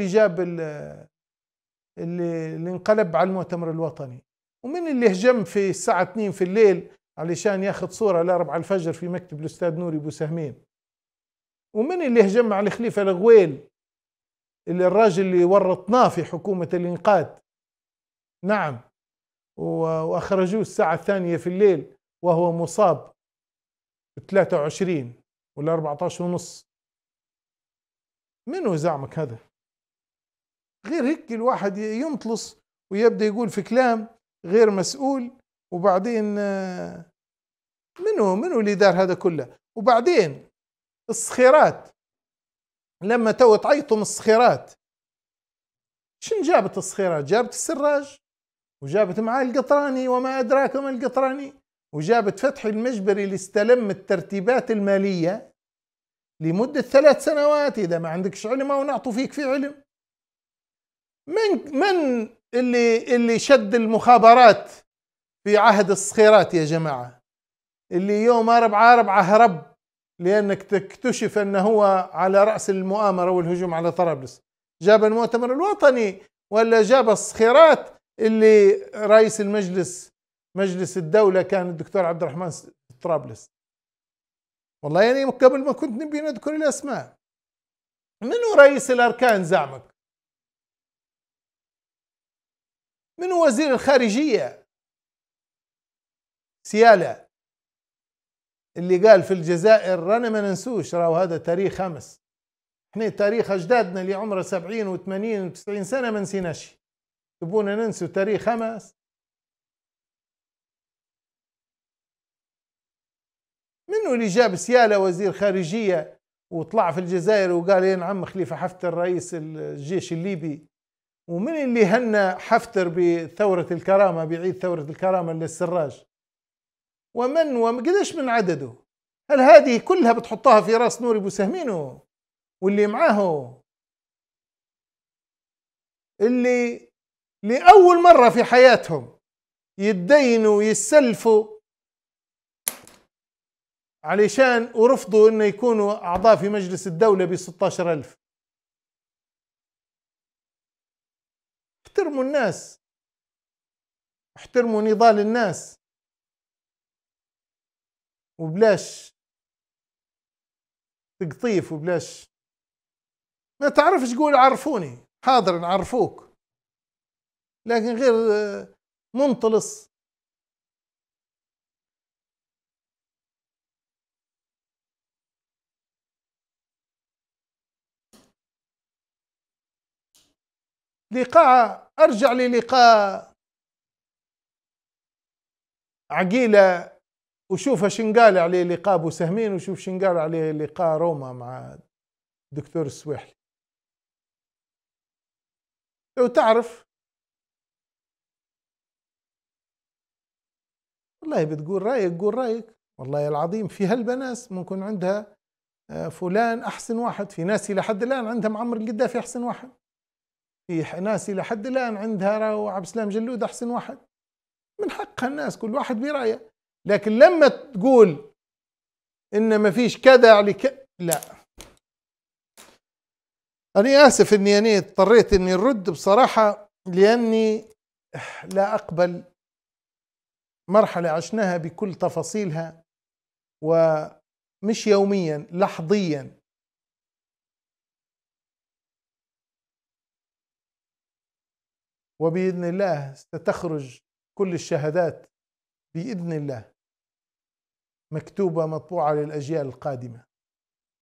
اللي جاب اللي, اللي انقلب على المؤتمر الوطني ومن اللي هجم في الساعة 2 في الليل علشان ياخذ صورة لأربعة الفجر في مكتب الأستاذ نوري أبو سهمين ومن اللي هجم على الخليفة الغويل اللي الراجل اللي ورطناه في حكومة الإنقاذ نعم وأخرجوه الساعة الثانية في الليل وهو مصاب ب 23 ولا 14 ونص منو زعمك هذا غير هيك الواحد ينطلص ويبدأ يقول في كلام غير مسؤول وبعدين آه، منو منو اللي دار هذا كله وبعدين الصخيرات لما تو تعيطوا الصخيرات شن جابت الصخيرات جابت السراج وجابت معاه القطراني وما أدراك ما القطراني وجابت فتحي المجبري اللي استلم الترتيبات المالية لمدة ثلاث سنوات إذا ما عندكش علم أو نعطوا فيك في علم من من اللي اللي شد المخابرات في عهد الصخيرات يا جماعه اللي يوم أربعة أربعة هرب لأنك تكتشف أنه هو على رأس المؤامرة والهجوم على طرابلس جاب المؤتمر الوطني ولا جاب الصخيرات اللي رئيس المجلس مجلس الدولة كان الدكتور عبد الرحمن طرابلس والله يعني قبل ما كنت نبي نذكر الأسماء منو رئيس الأركان زعمك من وزير الخارجية سيالة اللي قال في الجزائر رانا ما ننسوش راهو هذا تاريخ امس احنا تاريخ اجدادنا اللي عمره سبعين وثمانين وتسعين سنه ما نسيناش تبونا ننسوا تاريخ امس منو اللي جاب سياله وزير خارجيه وطلع في الجزائر وقال يا إيه نعم خليفه حفتر رئيس الجيش الليبي ومن اللي هنى حفتر بثورة الكرامة بعيد ثورة الكرامة للسراج ومن وقديش من عدده هل هذه كلها بتحطها في راس نوري بوسهمينو واللي معاه اللي لأول مرة في حياتهم يتدينوا يسلفوا علشان ورفضوا انه يكونوا اعضاء في مجلس الدولة ب 16000 احترموا الناس احترموا نضال الناس وبلاش تقطيف وبلاش ما تعرفش تقول عرفوني حاضر نعرفوك لكن غير آه، منطلس لقاء أرجع للقاء عقيلة وشوف شنقال عليه لقاء أبو سهمين وشوف شنقال عليه لقاء روما مع الدكتور السويحلي لو تعرف والله بتقول رايك قول رايك والله العظيم في هالبناس ممكن عندها آه، فلان احسن واحد في ناس الى حد الان عندها معمر القدافي احسن واحد في ناس الى حد الان عندها راهو عبد السلام جلود احسن واحد من حقها الناس كل واحد برايه لكن لما تقول ان ما فيش كذا على ك... لا انا اسف اني انا اضطريت اني نرد بصراحه لاني لا اقبل مرحله عشناها بكل تفاصيلها ومش يوميا لحظيا وبإذن الله ستخرج كل الشهادات بإذن الله مكتوبة مطبوعة للأجيال القادمة